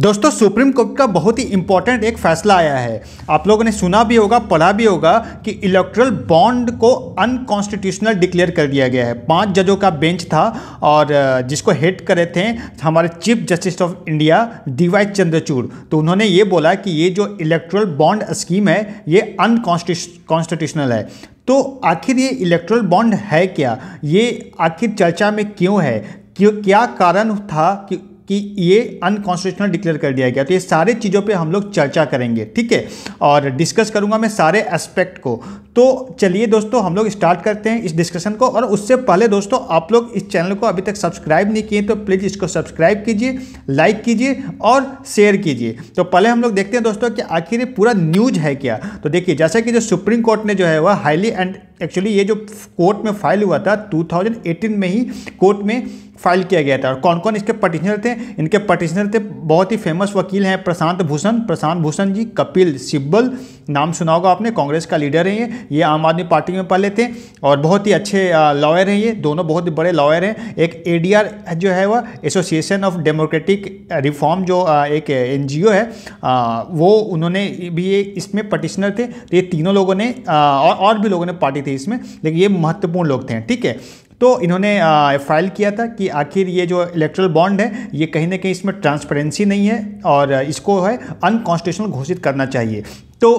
दोस्तों supreme court का बहुत ही इंपॉर्टेंट एक फैसला आया है आप लोगों ने सुना भी होगा पढ़ा भी होगा कि इलेक्ट्रल बॉन्ड को अनकॉन्स्टिट्यूशनल डिक्लेयर कर दिया गया है पांच जजों का बेंच था और जिसको हेड करे थे हमारे chief justice of India D Y Chandrachud तो उन्होंने ये बोला कि ये जो इलेक्ट्रल बॉन्ड स्कीम है ये अनकॉन्स्टिट्यूशनल है तो आखिर ये इलेक्ट्रल बॉन्ड है क्या ये आखिर चर्चा में क्यों है क्यों क्या कारण था कि कि ये अनकॉन्स्टिट्यूशनल डिक्लेयर कर दिया गया तो ये सारे चीज़ों पे हम लोग चर्चा करेंगे ठीक है और डिस्कस करूंगा मैं सारे एस्पेक्ट को तो चलिए दोस्तों हम लोग स्टार्ट करते हैं इस डिस्कशन को और उससे पहले दोस्तों आप लोग इस चैनल को अभी तक सब्सक्राइब नहीं किए तो प्लीज़ इसको सब्सक्राइब कीजिए लाइक कीजिए और शेयर कीजिए तो पहले हम लोग देखते हैं दोस्तों कि आखिर पूरा न्यूज है क्या तो देखिए जैसा कि जो सुप्रीम कोर्ट ने जो है वह हाईली एंड एक्चुअली ये जो कोर्ट में फाइल हुआ था 2018 में ही कोर्ट में फाइल किया गया था और कौन कौन इसके पटिशनर थे इनके पटिशनर थे बहुत ही फेमस वकील हैं प्रशांत भूषण प्रशांत भूषण जी कपिल सिब्बल नाम सुना होगा आपने कांग्रेस का लीडर है ये ये आम आदमी पार्टी में पहले थे और बहुत ही अच्छे लॉयर हैं ये दोनों बहुत बड़े लॉयर हैं एक ए जो है वह एसोसिएशन ऑफ डेमोक्रेटिक रिफॉर्म जो एक एन है वो उन्होंने भी ये इसमें पटिशनर थे तो ये तीनों लोगों ने और, और भी लोगों ने पार्टी थी इसमें लेकिन ये महत्वपूर्ण लोग थे ठीक है तो इन्होंने फाइल किया था कि आखिर ये जो इलेक्ट्रल बॉन्ड है ये कहीं ना कहीं इसमें ट्रांसपेरेंसी नहीं है और इसको है अनकॉन्स्टिट्यूशनल घोषित करना चाहिए तो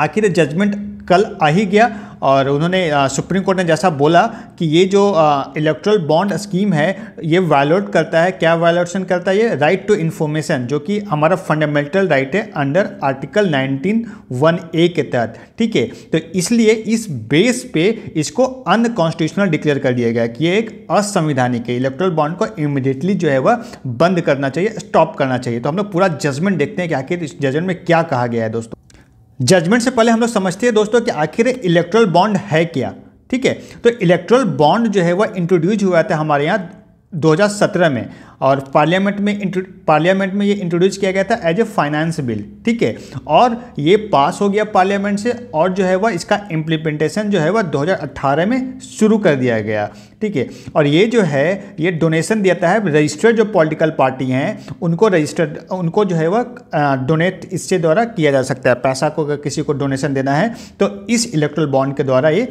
आखिर जजमेंट कल आ ही गया और उन्होंने सुप्रीम कोर्ट ने जैसा बोला कि ये जो इलेक्ट्रल बॉन्ड स्कीम है ये वायलोट करता है क्या वायलेशन करता है ये राइट टू इन्फॉर्मेशन जो कि हमारा फंडामेंटल राइट है अंडर आर्टिकल 19 वन ए के तहत ठीक है तो इसलिए इस बेस पे इसको अनकॉन्स्टिट्यूशनल डिक्लेयर कर दिया गया कि ये एक असंवैधानिक है इलेक्ट्रल बॉन्ड को इमिडिएटली जो है वह बंद करना चाहिए स्टॉप करना चाहिए तो हम लोग पूरा जजमेंट देखते हैं कि आखिर इस जजमेंट में क्या कहा गया है दोस्तों जजमेंट से पहले हम लोग समझते हैं दोस्तों कि आखिर इलेक्ट्रल बॉन्ड है क्या ठीक है तो इलेक्ट्रल बॉन्ड जो है वह इंट्रोड्यूस हुआ था हमारे यहाँ 2017 में और पार्लियामेंट में पार्लियामेंट में ये इंट्रोड्यूस किया गया था एज ए फाइनेंस बिल ठीक है और ये पास हो गया पार्लियामेंट से और जो है वह इसका इम्प्लीमेंटेशन जो है वह 2018 में शुरू कर दिया गया ठीक है और ये जो है ये डोनेशन देता है रजिस्टर्ड जो पॉलिटिकल पार्टी हैं उनको रजिस्टर्ड उनको जो है वह डोनेट इससे द्वारा किया जा सकता है पैसा को अगर किसी को डोनेशन देना है तो इस इलेक्ट्रल बॉन्ड के द्वारा ये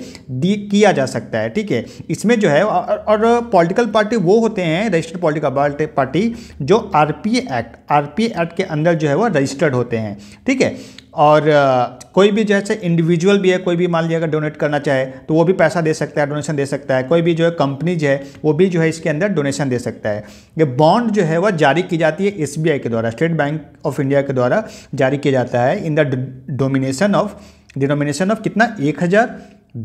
किया जा सकता है ठीक है इसमें जो है और पॉलिटिकल पार्टी वो होते हैं रजिस्टर्ड पॉलिटिकल पार्टी जो आर एक्ट आर एक्ट के अंदर जो है वो रजिस्टर्ड होते हैं ठीक है और uh, कोई भी जैसे इंडिविजुअल भी है कोई भी मान लिया अगर डोनेट करना चाहे तो वो भी पैसा दे सकता है डोनेशन दे सकता है कोई भी जो है कंपनी जो है वो भी जो है इसके अंदर डोनेशन दे सकता है ये बॉन्ड जो है वह जारी की जाती है एसबीआई के द्वारा स्टेट बैंक ऑफ इंडिया के द्वारा जारी किया जाता है in the domination of denomination of कितना एक हज़ार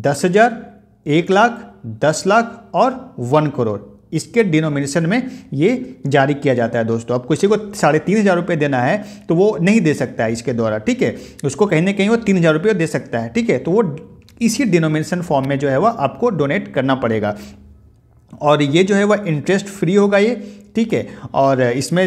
दस हज़ार लाख दस लाख और वन करोड़ इसके डिनोमिनेशन में ये जारी किया जाता है दोस्तों अब किसी को साढ़े तीन हज़ार रुपये देना है तो वो नहीं दे सकता है इसके द्वारा ठीक है उसको कहीं ना कहीं वो तीन हज़ार रुपये दे सकता है ठीक है तो वो इसी डिनोमिनेशन फॉर्म में जो है वह आपको डोनेट करना पड़ेगा और ये जो है वह इंटरेस्ट फ्री होगा ये ठीक है और इसमें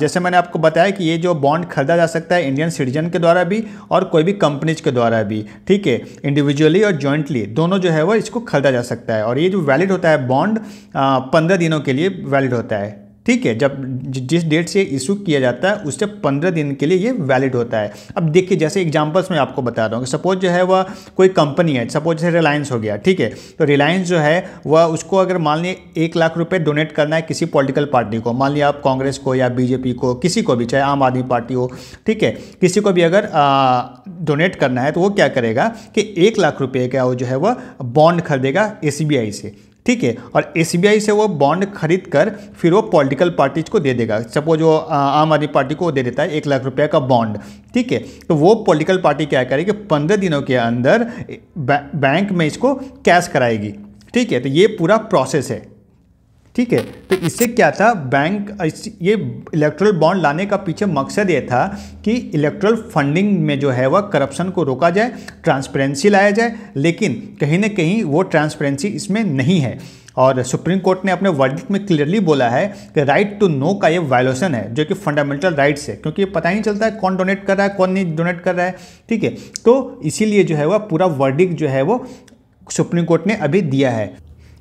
जैसे मैंने आपको बताया कि ये जो बॉन्ड खरीदा जा सकता है इंडियन सिटीजन के द्वारा भी और कोई भी कंपनीज के द्वारा भी ठीक है इंडिविजुअली और जॉइंटली दोनों जो है वो इसको खरीदा जा सकता है और ये जो वैलिड होता है बॉन्ड पंद्रह दिनों के लिए वैलिड होता है ठीक है जब जिस डेट से इशू किया जाता है उससे पंद्रह दिन के लिए ये वैलिड होता है अब देखिए जैसे एग्जाम्पल्स मैं आपको बता रहा हूँ सपोज जो है वह कोई कंपनी है सपोज जैसे रिलायंस हो गया ठीक है तो रिलायंस जो है वह उसको अगर मान ली एक लाख रुपये डोनेट करना है किसी पॉलिटिकल पार्टी को मान लीजिए आप कांग्रेस को या बीजेपी को किसी को भी चाहे आम आदमी पार्टी हो ठीक है किसी को भी अगर डोनेट करना है तो वो क्या करेगा कि एक लाख रुपये का वो जो है वह बॉन्ड खरीदेगा एस से ठीक है और एस से वो बॉन्ड खरीद कर फिर वो पॉलिटिकल पार्टीज को दे देगा सपोज वो आम आदमी पार्टी को दे देता है एक लाख रुपया का बॉन्ड ठीक है तो वो पॉलिटिकल पार्टी क्या करेगी पंद्रह दिनों के अंदर बैंक में इसको कैश कराएगी ठीक है तो ये पूरा प्रोसेस है ठीक है तो इससे क्या था बैंक ये इलेक्ट्रल बॉन्ड लाने का पीछे मकसद ये था कि इलेक्ट्रल फंडिंग में जो है वह करप्शन को रोका जाए ट्रांसपेरेंसी लाया जाए लेकिन कहीं ना कहीं वो ट्रांसपेरेंसी इसमें नहीं है और सुप्रीम कोर्ट ने अपने वर्डिक में क्लियरली बोला है कि राइट टू नो का ये वायोलेशन है जो कि फंडामेंटल राइट्स है क्योंकि ये पता ही नहीं चलता है कौन डोनेट कर रहा है कौन नहीं डोनेट कर रहा है ठीक है तो इसीलिए जो है वह पूरा वर्डिक जो है वो सुप्रीम कोर्ट ने अभी दिया है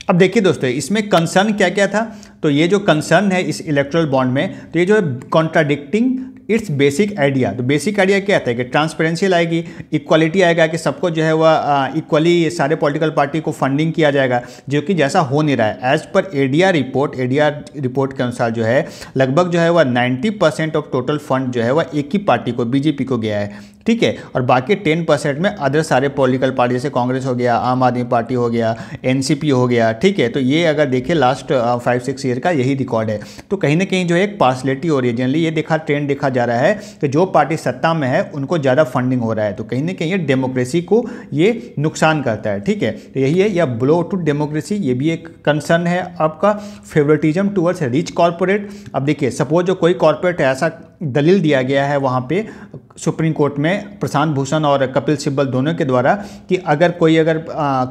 अब देखिए दोस्तों इसमें कंसर्न क्या क्या था तो ये जो कंसर्न है इस इलेक्ट्रल बॉन्ड में तो ये जो है कॉन्ट्राडिक्टिंग इट्स बेसिक आइडिया तो बेसिक आइडिया क्या था कि ट्रांसपेरेंसी लाएगी इक्वालिटी आएगा कि सबको जो है वह इक्वली सारे पॉलिटिकल पार्टी को फंडिंग किया जाएगा जो कि जैसा हो नहीं रहा है as per ADR report ADR report के अनुसार जो है लगभग जो है वह 90 परसेंट ऑफ टोटल फंड जो है वह एक ही पार्टी को बीजेपी को गया है ठीक है और बाकी टेन परसेंट में अदर सारे पॉलिटिकल पार्टी जैसे कांग्रेस हो गया आम आदमी पार्टी हो गया एनसीपी हो गया ठीक है तो ये अगर देखें लास्ट फाइव सिक्स ईयर का यही रिकॉर्ड है तो कहीं ना कहीं जो है एक पार्सलिटी हो रही है जनरली ये देखा ट्रेंड देखा जा रहा है कि जो पार्टी सत्ता में है उनको ज़्यादा फंडिंग हो रहा है तो कहीं ना कहीं ये डेमोक्रेसी को ये नुकसान करता है ठीक है तो यही है या ब्लो टू डेमोक्रेसी ये भी एक कंसर्न है आपका फेवरेटिज्म टूवर्ड्स रिच कॉरपोरेट अब देखिए सपोज जो कोई कॉरपोरेट ऐसा दलील दिया गया है वहाँ पे सुप्रीम कोर्ट में प्रशांत भूषण और कपिल सिब्बल दोनों के द्वारा कि अगर कोई अगर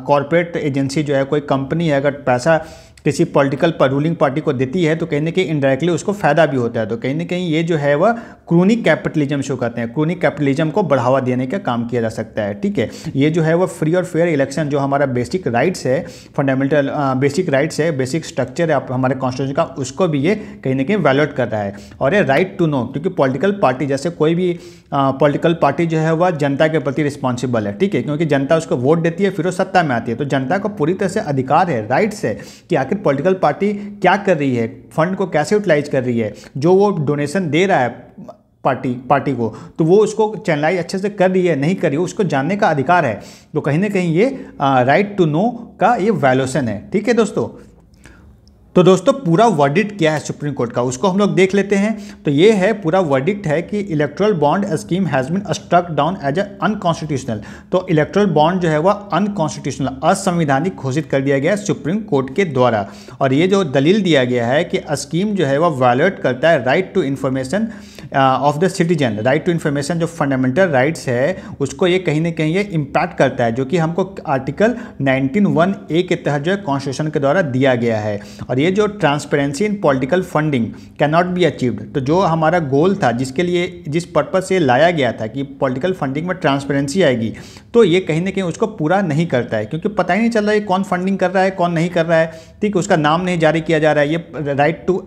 कॉरपोरेट एजेंसी जो है कोई कंपनी है अगर पैसा किसी पॉलिटिकल पर रूलिंग पार्टी को देती है तो कहीं ना कहीं इनडायरेक्टली उसको फ़ायदा भी होता है तो कहीं ना कहीं ये जो है वह क्रोनिक कैपिटलिज्म शो करते हैं क्रोनिक कैपिटलिज्म को बढ़ावा देने का काम किया जा सकता है ठीक है ये जो है वह फ्री और फेयर इलेक्शन जो हमारा बेसिक राइट्स है फंडामेंटल बेसिक राइट्स है बेसिक स्ट्रक्चर है हमारे कॉन्स्टिट्यूशन का उसको भी ये कहीं ना कहीं वैलोट कर रहा है और ये राइट टू नो क्योंकि पॉलिटिकल पार्टी जैसे कोई भी पॉलिटिकल पार्टी जो है वह जनता के प्रति रिस्पॉन्सिबल है ठीक है क्योंकि जनता उसको वोट देती है फिर वो सत्ता में आती है तो जनता को पूरी तरह से अधिकार है राइट्स है कि आखिर आखिर पॉलिटिकल पार्टी क्या कर रही है फंड को कैसे यूटिलाइज कर रही है जो वो डोनेशन दे रहा है पार्टी पार्टी को तो वो उसको चैनलाइज अच्छे से कर रही है नहीं कर रही है उसको जानने का अधिकार है तो कहीं ना कहीं ये राइट टू नो का ये वैल्यूशन है ठीक है दोस्तों तो दोस्तों पूरा वर्डिक्ट क्या है सुप्रीम कोर्ट का उसको हम लोग देख लेते हैं तो ये है पूरा वर्डिक्ट है कि electoral bond scheme has been struck down as a unconstitutional तो इलेक्ट्रल बॉन्ड जो है वह अनकॉन्स्टिट्यूशनल असंवैधानिक घोषित कर दिया गया है सुप्रीम कोर्ट के द्वारा और ये जो दलील दिया गया है कि स्कीम जो है वह वायलेट करता है right to information of the citizen right to information जो फंडामेंटल राइट्स है उसको ये कहीं ना कहीं ये इम्पैक्ट करता है जो कि हमको आर्टिकल वन ए के तहत जो है कॉन्स्टिट्यूशन के द्वारा दिया गया है और ये जो transparency in political funding can not be achieved तो जो हमारा गोल था जिसके लिए जिस पर्पज़ से लाया गया था कि पॉलिटिकल फंडिंग में ट्रांसपेरेंसी आएगी तो ये कहीं ना कहीं उसको पूरा नहीं करता है क्योंकि पता ही नहीं चल रहा है कौन फंडिंग कर रहा है कौन नहीं कर रहा है ठीक उसका नाम नहीं जारी किया जा रहा है ये right to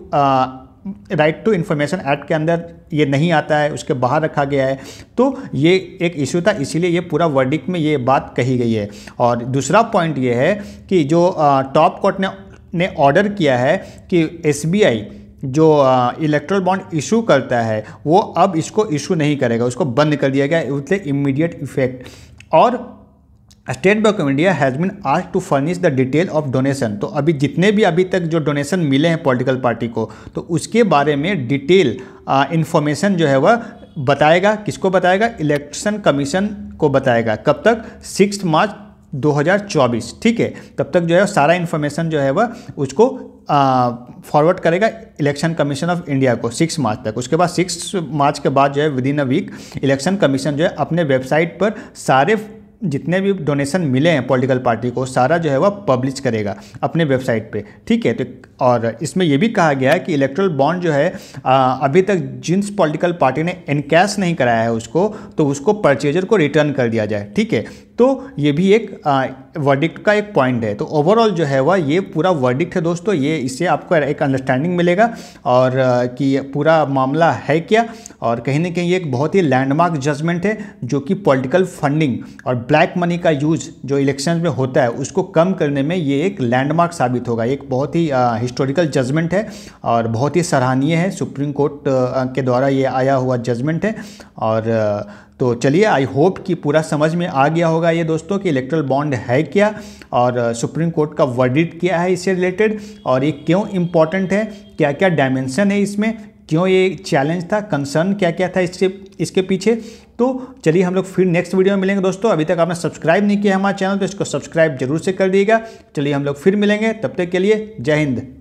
right to information act के अंदर ये नहीं आता है उसके बाहर रखा गया है तो ये एक इशू था इसीलिए ये पूरा वर्डिक में ये बात कही गई है और दूसरा पॉइंट ये है कि जो टॉप कोर्ट ने ने ऑर्डर किया है कि एस जो इलेक्ट्रल बॉन्ड इशू करता है वो अब इसको इशू नहीं करेगा उसको बंद कर दिया गया विथ इमीडिएट इफेक्ट और State Bank of India has been आज to furnish the detail of donation तो अभी जितने भी अभी तक जो डोनेशन मिले हैं पॉलिटिकल पार्टी को तो उसके बारे में डिटेल इन्फॉर्मेशन जो है वह बताएगा किसको बताएगा इलेक्शन कमीशन को बताएगा कब तक सिक्स मार्च 2024 ठीक है तब तक जो है सारा इन्फॉर्मेशन जो है वह उसको फॉरवर्ड करेगा इलेक्शन कमीशन ऑफ इंडिया को सिक्स मार्च तक उसके बाद सिक्स मार्च के बाद जो है within a week election commission जो है अपने वेबसाइट पर सारे जितने भी डोनेशन मिले हैं पॉलिटिकल पार्टी को सारा जो है वह पब्लिश करेगा अपने वेबसाइट पे ठीक है तो और इसमें यह भी कहा गया है कि इलेक्ट्रल बॉन्ड जो है आ, अभी तक जिन पॉलिटिकल पार्टी ने इनकैश नहीं कराया है उसको तो उसको परचेजर को रिटर्न कर दिया जाए ठीक है तो ये भी एक वर्डिक्ट का एक पॉइंट है तो ओवरऑल जो है वह ये पूरा वर्डिक्ट है दोस्तों ये इससे आपको एक अंडरस्टैंडिंग मिलेगा और कि पूरा मामला है क्या और कहीं ना कहीं ये एक बहुत ही लैंडमार्क जजमेंट है जो कि पॉलिटिकल फंडिंग और ब्लैक मनी का यूज़ जो इलेक्शन में होता है उसको कम करने में ये एक लैंडमार्क साबित होगा एक बहुत ही हिस्टोरिकल जजमेंट है और बहुत ही सराहनीय है सुप्रीम कोर्ट के द्वारा ये आया हुआ जजमेंट है और तो चलिए आई होप कि पूरा समझ में आ गया होगा ये दोस्तों कि इलेक्ट्रल बॉन्ड है क्या और सुप्रीम uh, कोर्ट का वर्डिट क्या है इससे रिलेटेड और ये क्यों इम्पॉर्टेंट है क्या क्या डायमेंशन है इसमें क्यों ये चैलेंज था कंसर्न क्या क्या था इससे इसके पीछे तो चलिए हम लोग फिर नेक्स्ट वीडियो में मिलेंगे दोस्तों अभी तक आपने सब्सक्राइब नहीं किया हमारे चैनल तो इसको सब्सक्राइब जरूर से कर दिएगा चलिए हम लोग फिर मिलेंगे तब तक के लिए जय हिंद